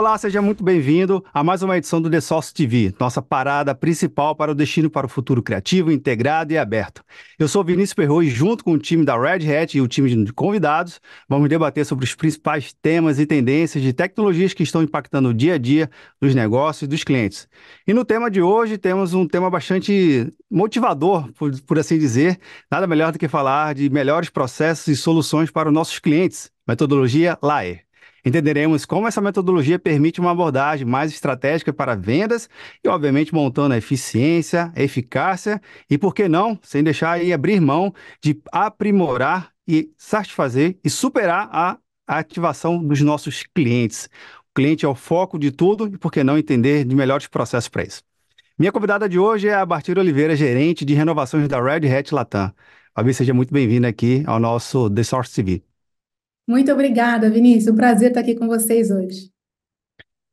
Olá, seja muito bem-vindo a mais uma edição do The Sócio TV, nossa parada principal para o destino para o futuro criativo, integrado e aberto. Eu sou Vinícius Perro e junto com o time da Red Hat e o time de convidados, vamos debater sobre os principais temas e tendências de tecnologias que estão impactando o dia a dia dos negócios e dos clientes. E no tema de hoje temos um tema bastante motivador, por, por assim dizer, nada melhor do que falar de melhores processos e soluções para os nossos clientes, metodologia LAER. Entenderemos como essa metodologia permite uma abordagem mais estratégica para vendas e, obviamente, montando a eficiência, a eficácia e, por que não, sem deixar aí abrir mão de aprimorar e satisfazer e superar a ativação dos nossos clientes. O cliente é o foco de tudo e, por que não, entender de melhores processos para isso. Minha convidada de hoje é a Bartira Oliveira, gerente de renovações da Red Hat Latam. Fabi, seja muito bem vindo aqui ao nosso The Source TV. Muito obrigada, Vinícius. Um prazer estar aqui com vocês hoje.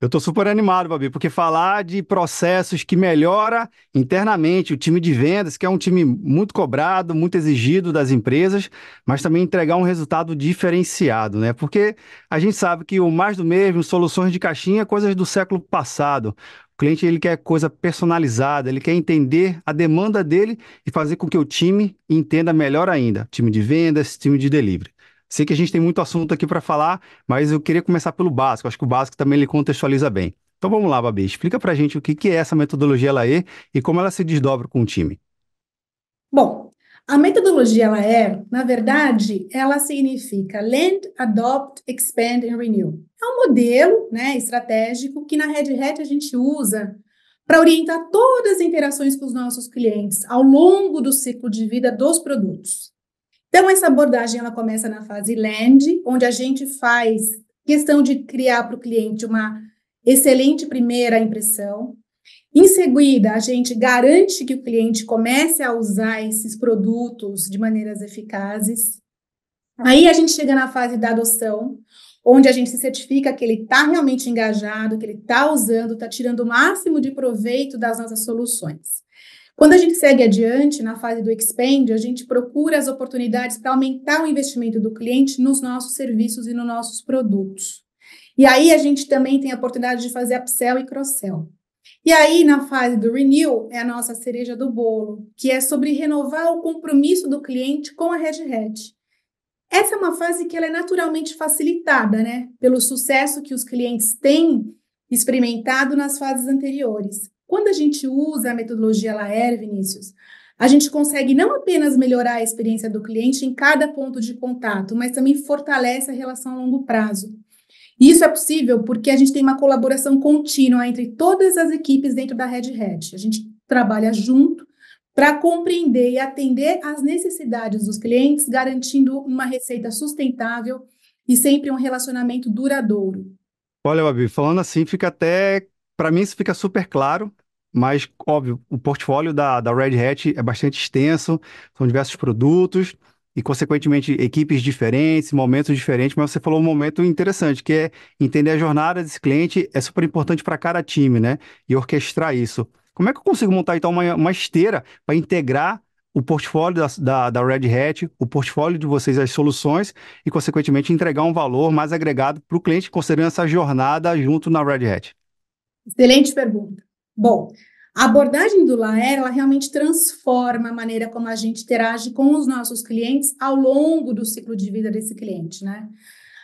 Eu estou super animado, Babi, porque falar de processos que melhora internamente o time de vendas, que é um time muito cobrado, muito exigido das empresas, mas também entregar um resultado diferenciado, né? Porque a gente sabe que o mais do mesmo, soluções de caixinha, coisas do século passado. O cliente ele quer coisa personalizada, ele quer entender a demanda dele e fazer com que o time entenda melhor ainda, time de vendas, time de delivery. Sei que a gente tem muito assunto aqui para falar, mas eu queria começar pelo básico. Acho que o básico também ele contextualiza bem. Então vamos lá, Babi, explica para a gente o que, é essa metodologia LAE é e como ela se desdobra com o time. Bom, a metodologia ela é, na verdade, ela significa Land, Adopt, Expand and Renew. É um modelo né, estratégico que na Red Hat a gente usa para orientar todas as interações com os nossos clientes ao longo do ciclo de vida dos produtos. Então, essa abordagem ela começa na fase land, onde a gente faz questão de criar para o cliente uma excelente primeira impressão. Em seguida, a gente garante que o cliente comece a usar esses produtos de maneiras eficazes. Aí a gente chega na fase da adoção, onde a gente se certifica que ele está realmente engajado, que ele está usando, está tirando o máximo de proveito das nossas soluções. Quando a gente segue adiante na fase do expand, a gente procura as oportunidades para aumentar o investimento do cliente nos nossos serviços e nos nossos produtos. E aí a gente também tem a oportunidade de fazer upsell e cross-sell. E aí, na fase do renew, é a nossa cereja do bolo, que é sobre renovar o compromisso do cliente com a Red Hat. Essa é uma fase que ela é naturalmente facilitada, né? Pelo sucesso que os clientes têm experimentado nas fases anteriores. Quando a gente usa a metodologia Laer, Vinícius, a gente consegue não apenas melhorar a experiência do cliente em cada ponto de contato, mas também fortalece a relação a longo prazo. E isso é possível porque a gente tem uma colaboração contínua entre todas as equipes dentro da Red Hat. A gente trabalha junto para compreender e atender às necessidades dos clientes, garantindo uma receita sustentável e sempre um relacionamento duradouro. Olha, Babi, falando assim fica até para mim, isso fica super claro, mas, óbvio, o portfólio da, da Red Hat é bastante extenso, são diversos produtos e, consequentemente, equipes diferentes, momentos diferentes, mas você falou um momento interessante, que é entender a jornada desse cliente é super importante para cada time, né? E orquestrar isso. Como é que eu consigo montar, então, uma, uma esteira para integrar o portfólio da, da, da, Red Hat, o portfólio de vocês, as soluções, e, consequentemente, entregar um valor mais agregado para o cliente, considerando essa jornada junto na Red Hat? Excelente pergunta. Bom, a abordagem do Laer, ela realmente transforma a maneira como a gente interage com os nossos clientes ao longo do ciclo de vida desse cliente, né?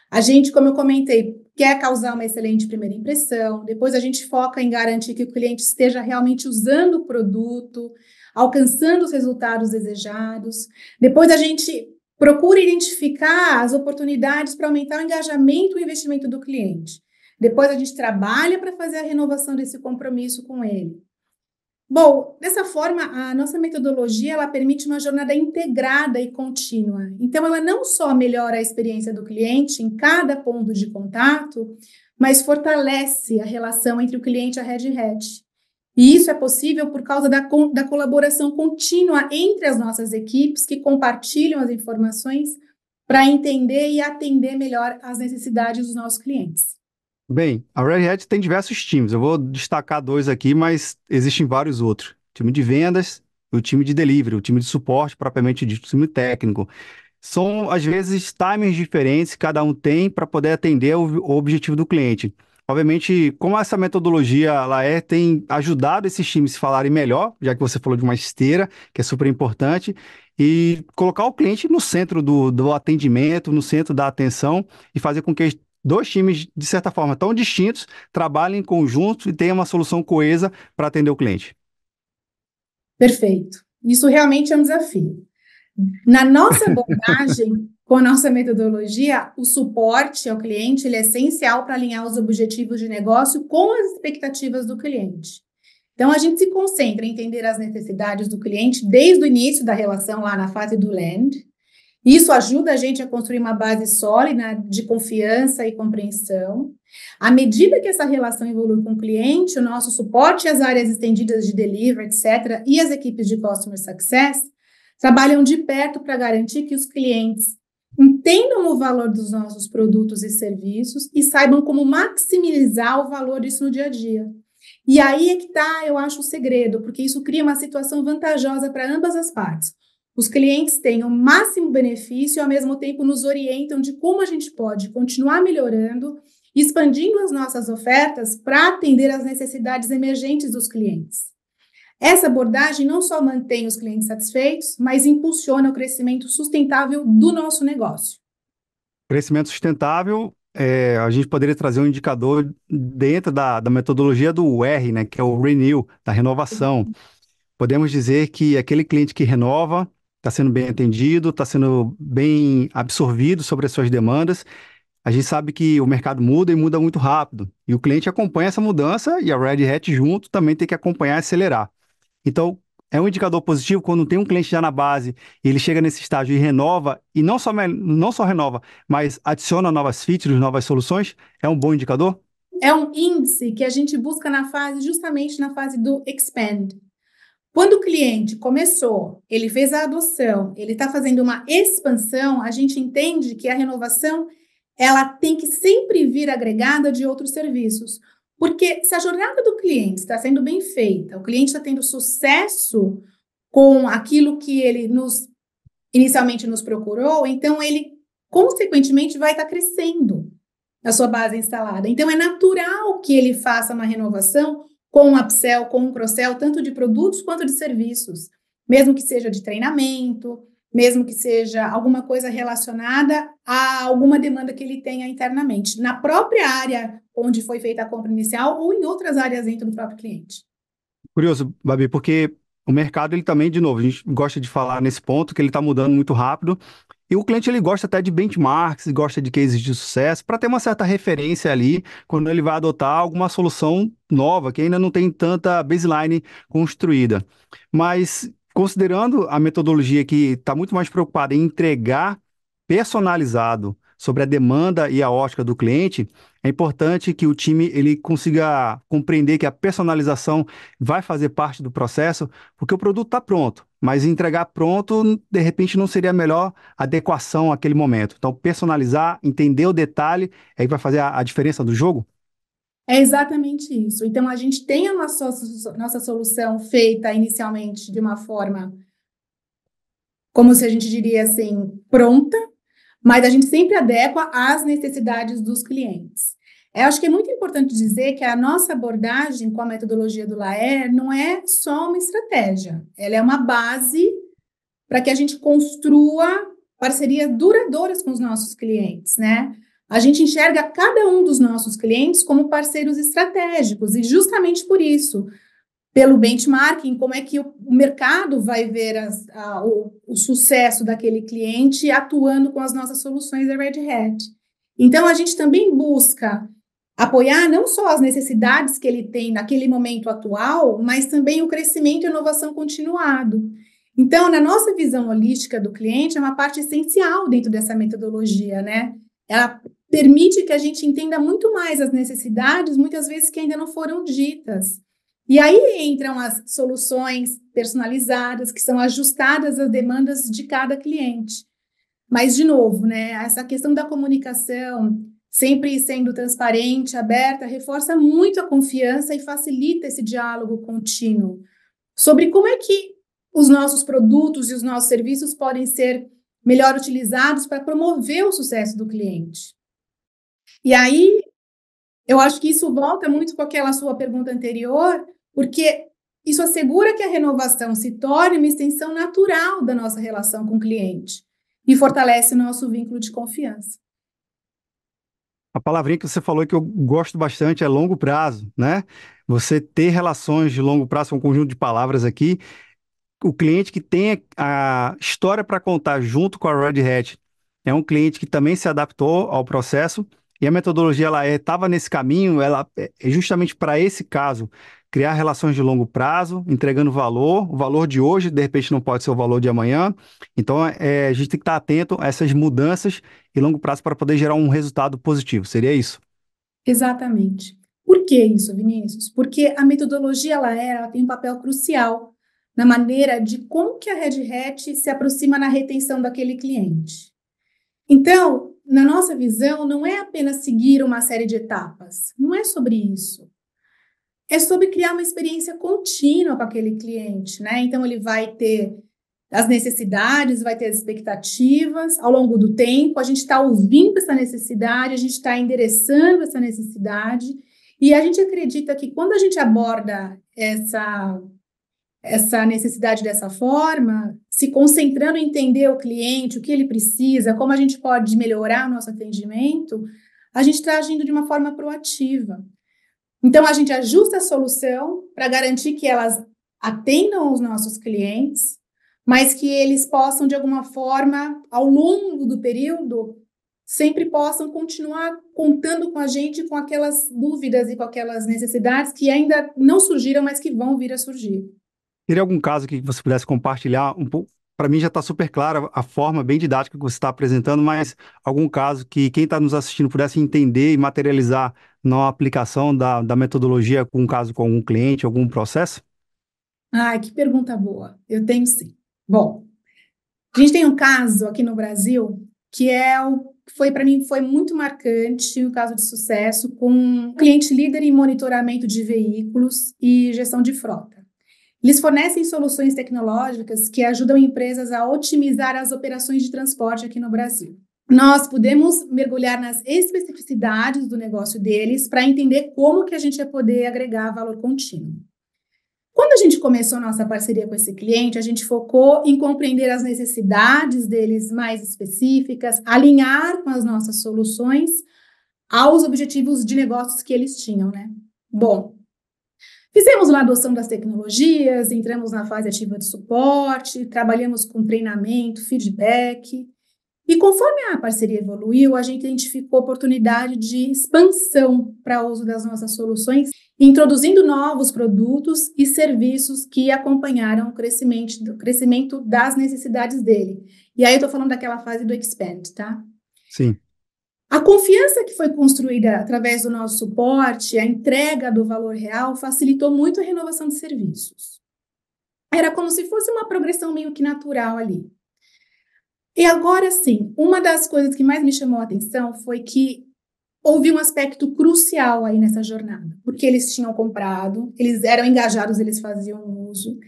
A gente, como eu comentei, quer causar uma excelente primeira impressão, depois a gente foca em garantir que o cliente esteja realmente usando o produto, alcançando os resultados desejados. Depois a gente procura identificar as oportunidades para aumentar o engajamento e o investimento do cliente. Depois a gente trabalha para fazer a renovação desse compromisso com ele. Bom, dessa forma, a nossa metodologia ela permite uma jornada integrada e contínua. Então, ela não só melhora a experiência do cliente em cada ponto de contato, mas fortalece a relação entre o cliente e a Red Hat. E isso é possível por causa da, da colaboração contínua entre as nossas equipes que compartilham as informações para entender e atender melhor as necessidades dos nossos clientes. Bem, a Red Hat tem diversos times. Eu vou destacar dois aqui, mas existem vários outros. time de vendas, o time de delivery, o time de suporte propriamente dito, o time técnico. São, às vezes, timers diferentes que cada um tem para poder atender o, o objetivo do cliente. Obviamente, como essa metodologia ela é, tem ajudado esses times a falarem melhor, já que você falou de uma esteira, que é super importante, e colocar o cliente no centro do, do atendimento, no centro da atenção, e fazer com que dois times, de certa forma, tão distintos, trabalhem em conjunto e tenham uma solução coesa para atender o cliente. Perfeito. Isso realmente é um desafio. Na nossa abordagem, com a nossa metodologia, o suporte ao cliente é essencial para alinhar os objetivos de negócio com as expectativas do cliente. Então, a gente se concentra em entender as necessidades do cliente desde o início da relação, lá na fase do land, isso ajuda a gente a construir uma base sólida de confiança e compreensão. À medida que essa relação evolui com o cliente, o nosso suporte às áreas estendidas de delivery, etc., e as equipes de customer success trabalham de perto para garantir que os clientes entendam o valor dos nossos produtos e serviços e saibam como maximizar o valor disso no dia a dia. E aí é que está, eu acho, o segredo, porque isso cria uma situação vantajosa para ambas as partes. Os clientes têm o máximo benefício e, ao mesmo tempo, nos orientam de como a gente pode continuar melhorando, expandindo as nossas ofertas para atender às necessidades emergentes dos clientes. Essa abordagem não só mantém os clientes satisfeitos, mas impulsiona o crescimento sustentável do nosso negócio. Crescimento sustentável, é, a gente poderia trazer um indicador dentro da, da metodologia do R, né, que é o Renew, da renovação. Uhum. Podemos dizer que aquele cliente que renova, está sendo bem atendido, está sendo bem absorvido sobre as suas demandas. A gente sabe que o mercado muda e muda muito rápido, e o cliente acompanha essa mudança e a Red Hat junto também tem que acompanhar e acelerar. Então, é um indicador positivo quando tem um cliente já na base e ele chega nesse estágio e renova, e não só, não só renova, mas adiciona novas features, novas soluções, é um bom indicador? É um índice que a gente busca na fase, justamente na fase do expand, quando o cliente começou, ele fez a adoção, ele está fazendo uma expansão, a gente entende que a renovação ela tem que sempre vir agregada de outros serviços. Porque se a jornada do cliente está sendo bem feita, o cliente está tendo sucesso com aquilo que ele nos inicialmente nos procurou, então ele consequentemente vai estar tá crescendo a sua base instalada. Então é natural que ele faça uma renovação com um upsell, com um cross-sell, tanto de produtos quanto de serviços, mesmo que seja de treinamento, mesmo que seja alguma coisa relacionada a alguma demanda que ele tenha internamente, na própria área onde foi feita a compra inicial ou em outras áreas dentro do próprio cliente. Curioso, Babi, porque o mercado, ele também, de novo, a gente gosta de falar nesse ponto que ele está mudando muito rápido, e o cliente ele gosta até de benchmarks, gosta de cases de sucesso, para ter uma certa referência ali quando ele vai adotar alguma solução nova que ainda não tem tanta baseline construída. Mas considerando a metodologia que está muito mais preocupada em entregar personalizado sobre a demanda e a ótica do cliente, é importante que o time ele consiga compreender que a personalização vai fazer parte do processo, porque o produto está pronto, mas entregar pronto, de repente, não seria a melhor adequação àquele momento. Então, personalizar, entender o detalhe, é aí vai fazer a, a diferença do jogo? É exatamente isso. Então, a gente tem a nossa, nossa solução feita inicialmente de uma forma, como se a gente diria assim, pronta, mas a gente sempre adequa às necessidades dos clientes. Eu acho que é muito importante dizer que a nossa abordagem com a metodologia do Laer não é só uma estratégia, ela é uma base para que a gente construa parcerias duradouras com os nossos clientes, né? A gente enxerga cada um dos nossos clientes como parceiros estratégicos e justamente por isso pelo benchmarking, como é que o, mercado vai ver as, a, o, o, sucesso daquele cliente atuando com as nossas soluções da Red Hat. Então, a gente também busca apoiar não só as necessidades que ele tem naquele momento atual, mas também o crescimento e inovação continuado. Então, na nossa visão holística do cliente, é uma parte essencial dentro dessa metodologia, né? Ela permite que a gente entenda muito mais as necessidades, muitas vezes que ainda não foram ditas. E aí entram as soluções personalizadas, que são ajustadas às demandas de cada cliente. Mas, de novo, né, essa questão da comunicação, sempre sendo transparente, aberta, reforça muito a confiança e facilita esse diálogo contínuo sobre como é que os nossos produtos e os nossos serviços podem ser melhor utilizados para promover o sucesso do cliente. E aí eu acho que isso volta muito com aquela sua pergunta anterior, porque isso assegura que a renovação se torne uma extensão natural da nossa relação com o cliente e fortalece o nosso vínculo de confiança. A palavrinha que você falou que eu gosto bastante é longo prazo, né? Você ter relações de longo prazo, é um conjunto de palavras aqui. O cliente que tem a história para contar junto com a Red Hat é um cliente que também se adaptou ao processo e a metodologia ela estava eh, é, nesse caminho, ela eh, é justamente para esse caso, criar relações de longo prazo, entregando valor, o valor de hoje de repente não pode ser o valor de amanhã. Então é, a gente tem que estar tá atento a essas mudanças e longo prazo para poder gerar um resultado positivo. Seria isso? Exatamente. Por que isso, Vinícius? Porque a metodologia ela, é, ela tem um papel crucial na maneira de como que a Red Hat se aproxima na retenção daquele cliente. Então, na nossa visão, não é apenas seguir uma série de etapas. Não é sobre isso. É sobre criar uma experiência contínua com aquele cliente, né? Então ele vai ter as necessidades, vai ter as expectativas ao longo do tempo. A gente está ouvindo essa necessidade, a gente está endereçando essa necessidade, e a gente acredita que quando a gente aborda essa essa necessidade dessa forma, se concentrando em entender o cliente, o que ele precisa, como a gente pode melhorar o nosso atendimento, a gente está agindo de uma forma proativa. Então, a gente ajusta a solução para garantir que elas atendam os nossos clientes, mas que eles possam, de alguma forma, ao longo do período, sempre possam continuar contando com a gente com aquelas dúvidas e com aquelas necessidades que ainda não surgiram, mas que vão vir a surgir. Teria algum caso que você pudesse compartilhar um pouco? Para mim já está super clara a forma bem didática que você está apresentando, mas algum caso que quem está nos assistindo pudesse entender e materializar na aplicação da, da metodologia com um caso com algum cliente, algum processo? Ah, que pergunta boa. Eu tenho sim. Bom, a gente tem um caso aqui no Brasil que é o foi para mim foi muito marcante o um caso de sucesso com um cliente líder em monitoramento de veículos e gestão de frota. Eles fornecem soluções tecnológicas que ajudam empresas a otimizar as operações de transporte aqui no Brasil. Nós podemos mergulhar nas especificidades do negócio deles para entender como que a gente vai poder agregar valor contínuo. Quando a gente começou nossa parceria com esse cliente, a gente focou em compreender as necessidades deles mais específicas, alinhar com as nossas soluções aos objetivos de negócios que eles tinham, né? Bom, Fizemos lá a adoção das tecnologias, entramos na fase ativa de suporte, trabalhamos com treinamento, feedback. E conforme a parceria evoluiu, a gente identificou oportunidade de expansão para o uso das nossas soluções, introduzindo novos produtos e serviços que acompanharam o crescimento, do crescimento das necessidades dele. E aí eu estou falando daquela fase do expand, tá? Sim. A confiança que foi construída através do nosso suporte, a entrega do valor real, facilitou muito a renovação de serviços. Era como se fosse uma progressão meio que natural ali. E agora sim, uma das coisas que mais me chamou a atenção foi que houve um aspecto crucial aí nessa jornada, porque eles tinham comprado, eles eram engajados, eles faziam uso,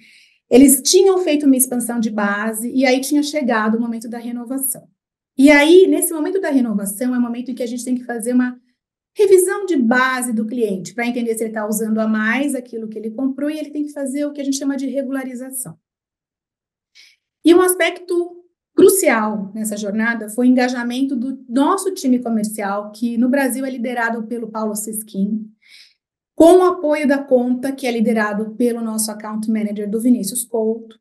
eles tinham feito uma expansão de base e aí tinha chegado o momento da renovação. E aí, nesse momento da renovação, é o um momento em que a gente tem que fazer uma revisão de base do cliente para entender se ele está usando a mais aquilo que ele comprou e ele tem que fazer o que a gente chama de regularização. E um aspecto crucial nessa jornada foi o engajamento do nosso time comercial, que no Brasil é liderado pelo Paulo Sesquim, com o apoio da conta, que é liderado pelo nosso account manager do Vinícius Couto,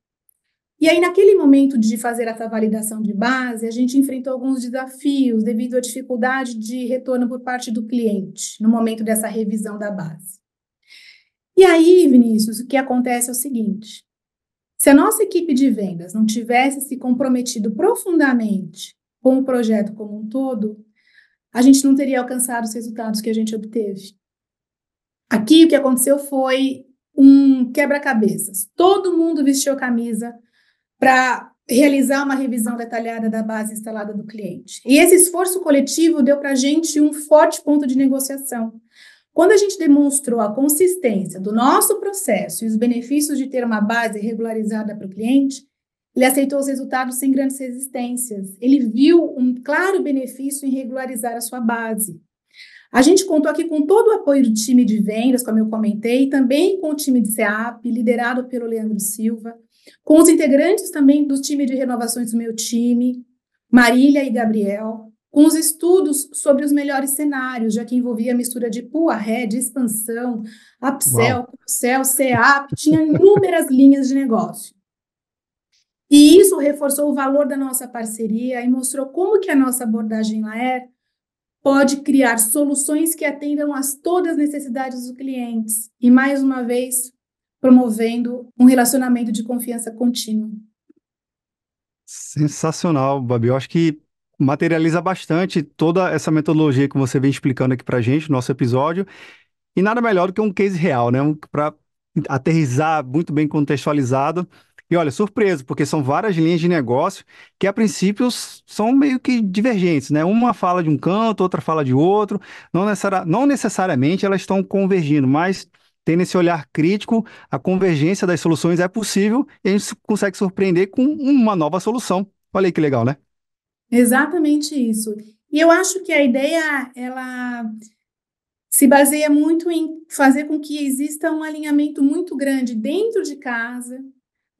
e aí, naquele momento de fazer essa validação de base, a gente enfrentou alguns desafios devido à dificuldade de retorno por parte do cliente no momento dessa revisão da base. E aí, Vinícius, o que acontece é o seguinte: se a nossa equipe de vendas não tivesse se comprometido profundamente com o projeto como um todo, a gente não teria alcançado os resultados que a gente obteve. Aqui o que aconteceu foi um quebra-cabeças. Todo mundo vestiu a camisa para realizar uma revisão detalhada da base instalada do cliente. E esse esforço coletivo deu para a gente um forte ponto de negociação. Quando a gente demonstrou a consistência do nosso processo e os benefícios de ter uma base regularizada para o cliente, ele aceitou os resultados sem grandes resistências. Ele viu um claro benefício em regularizar a sua base. A gente contou aqui com todo o apoio do time de vendas, como eu comentei, também com o time de SEAP, liderado pelo Leandro Silva, com os integrantes também do time de renovações do meu time, Marília e Gabriel, com os estudos sobre os melhores cenários, já que envolvia a mistura de pull Red, expansão, upsell, cross-sell, CEAP, tinha inúmeras linhas de negócio. E isso reforçou o valor da nossa parceria e mostrou como que a nossa abordagem é pode criar soluções que atendam às todas as necessidades dos clientes. E mais uma vez, promovendo um relacionamento de confiança contínuo. Sensacional, Babi. Eu acho que materializa bastante toda essa metodologia que você vem explicando aqui para gente no nosso episódio. E nada melhor do que um case real, né? Um, para aterrizar muito bem contextualizado. E olha, surpreso, porque são várias linhas de negócio que, a princípio, são meio que divergentes, né? Uma fala de um canto, outra fala de outro. Não, necessari não necessariamente elas estão convergindo, mas tendo esse olhar crítico, a convergência das soluções é possível e a gente consegue surpreender com uma nova solução. Olha aí que legal, né? Exatamente isso. E eu acho que a ideia, ela se baseia muito em fazer com que exista um alinhamento muito grande dentro de casa,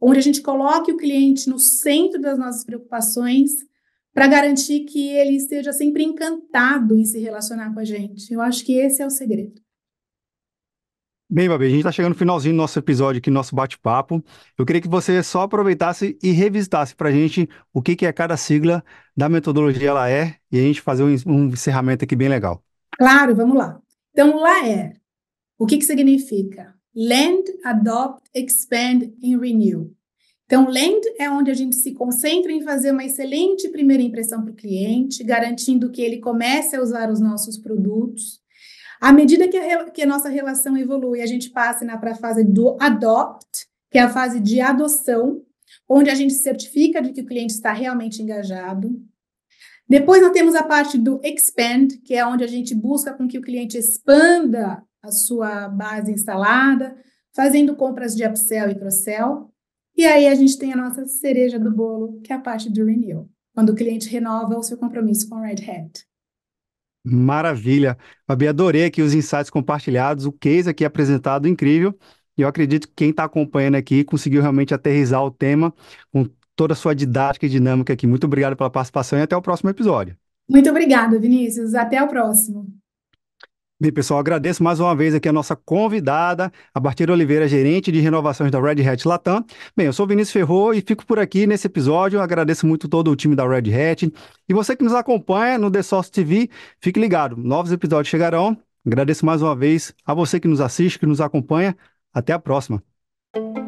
onde a gente coloque o cliente no centro das nossas preocupações, para garantir que ele esteja sempre encantado em se relacionar com a gente. Eu acho que esse é o segredo. Bem, Babi, a gente está chegando no finalzinho do nosso episódio aqui, nosso bate-papo. Eu queria que você só aproveitasse e revisitasse para a gente o que, que é cada sigla, da metodologia LAER, é, e a gente fazer um, um encerramento aqui bem legal. Claro, vamos lá. Então, LAER, é, o que, que significa? Land, Adopt, Expand and Renew. Então, land é onde a gente se concentra em fazer uma excelente primeira impressão para o cliente, garantindo que ele comece a usar os nossos produtos. À medida que a, que a nossa relação evolui, a gente passa né, para a fase do adopt, que é a fase de adoção, onde a gente certifica de que o cliente está realmente engajado. Depois nós temos a parte do expand, que é onde a gente busca com que o cliente expanda a sua base instalada, fazendo compras de upsell e cross-sell. E aí a gente tem a nossa cereja do bolo, que é a parte do renew, quando o cliente renova o seu compromisso com o Red Hat. Maravilha. Fabi, adorei aqui os insights compartilhados, o case aqui apresentado, incrível. E eu acredito que quem está acompanhando aqui conseguiu realmente aterrizar o tema com toda a sua didática e dinâmica aqui. Muito obrigado pela participação e até o próximo episódio. Muito obrigada, Vinícius. Até o próximo. Bem, pessoal, agradeço mais uma vez aqui a nossa convidada, a Bartira Oliveira, gerente de renovações da Red Hat Latam. Bem, eu sou Vinícius Ferro e fico por aqui nesse episódio. Agradeço muito todo o time da Red Hat. E você que nos acompanha no The Source TV, fique ligado, novos episódios chegarão. Agradeço mais uma vez a você que nos assiste, que nos acompanha. Até a próxima.